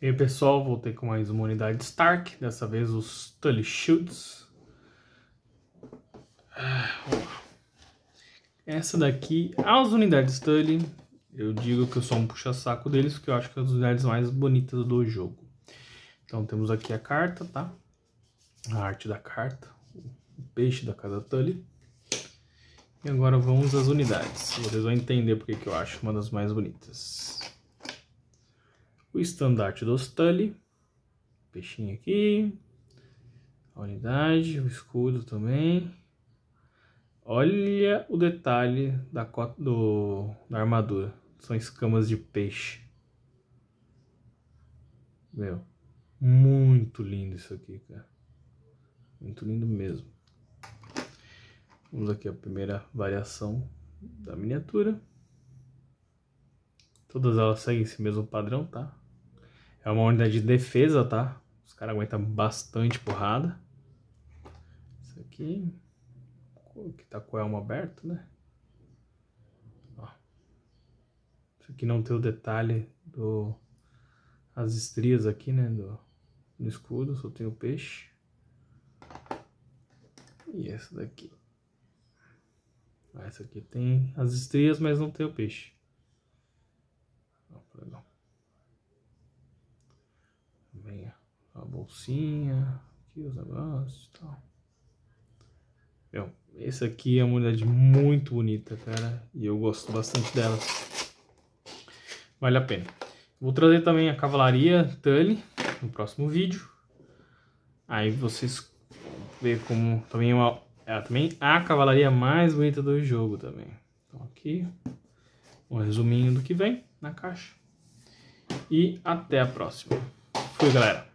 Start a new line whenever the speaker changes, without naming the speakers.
E aí pessoal, voltei com mais uma unidade Stark, dessa vez os Tully Shoots. Ah, Essa daqui, as unidades Tully, eu digo que eu sou um puxa-saco deles, porque eu acho que é as unidades mais bonitas do jogo. Então temos aqui a carta, tá? A arte da carta, o peixe da casa Tully. E agora vamos às unidades. Vocês vão entender porque que eu acho uma das mais bonitas o estandarte do Tully, peixinho aqui, a unidade, o escudo também. Olha o detalhe da, do, da armadura, são escamas de peixe. Meu, muito lindo isso aqui, cara. Muito lindo mesmo. Vamos aqui a primeira variação da miniatura. Todas elas seguem esse mesmo padrão, tá? É uma unidade de defesa, tá? Os caras aguentam bastante porrada. Isso aqui... Que tá com o elmo aberto, né? Ó. Isso aqui não tem o detalhe do... As estrias aqui, né? Do, do escudo, só tem o peixe. E essa daqui. Essa aqui tem as estrias, mas não tem o peixe. Legal. Vem a bolsinha, aqui os negócios e tal. Meu, esse aqui é uma unidade muito bonita, cara. E eu gosto bastante dela Vale a pena. Vou trazer também a cavalaria Tully no próximo vídeo. Aí vocês vê como também é uma, é também a cavalaria mais bonita do jogo também. Então aqui um resuminho do que vem na caixa e até a próxima. Fui, galera.